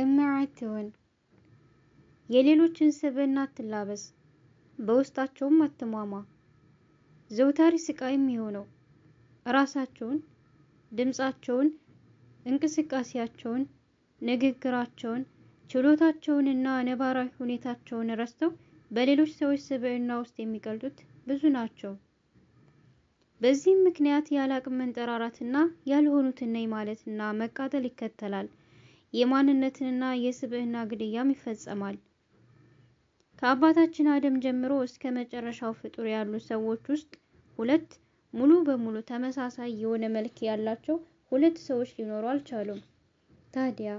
እማ የሌሎችን ስብዕና አትላበስ፣ በውስጣቸውም አትሟሟ። ዘውታሪ ስቃይ የሚሆነው ራሳቸውን፣ ድምፃቸውን፣ እንቅስቃሴያቸውን፣ ንግግራቸውን፣ ችሎታቸውንና ነባራዊ ሁኔታቸውን ረስተው በሌሎች ሰዎች ስብዕና ውስጥ የሚቀልጡት ብዙ ናቸው። በዚህም ምክንያት ያለ አቅም መንጠራራትና ማለትና መቃጠል ይከተላል። የማንነትንና የስብዕና ግድያም ይፈጸማል። ከአባታችን አደም ጀምሮ እስከ መጨረሻው ፍጡር ያሉ ሰዎች ውስጥ ሁለት ሙሉ በሙሉ ተመሳሳይ የሆነ መልክ ያላቸው ሁለት ሰዎች ሊኖሩ አልቻሉም። ታዲያ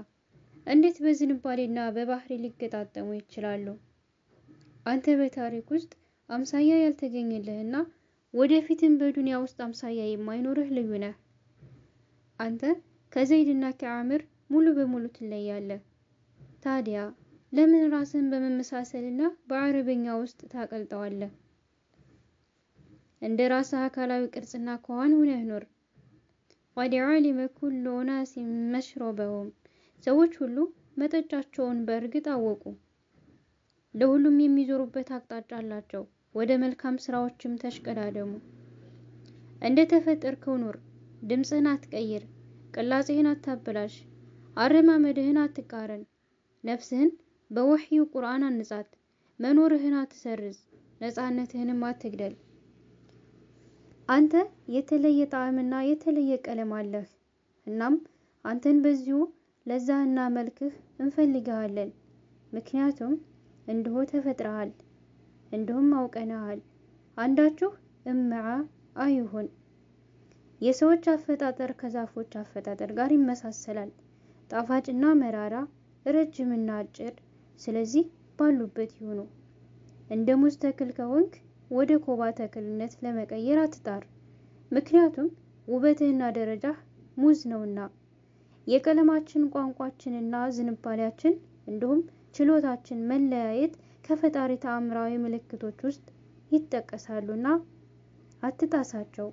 እንዴት በዝንባሌና በባህሪ ሊገጣጠሙ ይችላሉ? አንተ በታሪክ ውስጥ አምሳያ ያልተገኘልህና ወደፊትም በዱንያ ውስጥ አምሳያ የማይኖርህ ልዩ ነህ። አንተ ከዘይድና ከአምር ሙሉ በሙሉ ትለያለህ። ታዲያ ለምን ራስህን በመመሳሰልና በአረበኛ ውስጥ ታቀልጠዋለህ? እንደ ራስህ አካላዊ ቅርጽና ከዋን ሆነህ ኖር። ወዲ ዓሊመ ኩሉ ኡናስ መሽረበሁም ሰዎች ሁሉ መጠጫቸውን በእርግጥ አወቁ። ለሁሉም የሚዞሩበት አቅጣጫ አላቸው። ወደ መልካም ስራዎችም ተሽቀዳደሙ። እንደ ተፈጠርከው ኑር። ድምፅህን አትቀይር፣ ቅላጼህን አታበላሽ። አረማመድህን አትቃረን። ነፍስህን በወሕዩ ቁርአን አንጻት። መኖርህን አትሰርዝ፣ ነፃነትህንም አትግደል። አንተ የተለየ ጣዕምና የተለየ ቀለም አለህ። እናም አንተን በዚሁ ለዛህና መልክህ እንፈልግሃለን። ምክንያቱም እንዲሁ ተፈጥረሃል፣ እንዲሁም አውቀንሃል። አንዳችሁ እምዓ አይሁን። የሰዎች አፈጣጠር ከዛፎች አፈጣጠር ጋር ይመሳሰላል። ጣፋጭና መራራ፣ ረጅምና አጭር፣ ስለዚህ ባሉበት ይሁኑ። እንደ ሙዝ ተክል ከሆንክ ወደ ኮባ ተክልነት ለመቀየር አትጣር፣ ምክንያቱም ውበትህና ደረጃህ ሙዝ ነውና። የቀለማችን ቋንቋችንና ዝንባሌያችን እንዲሁም ችሎታችን መለያየት ከፈጣሪ ተአምራዊ ምልክቶች ውስጥ ይጠቀሳሉና አትጣሳቸው።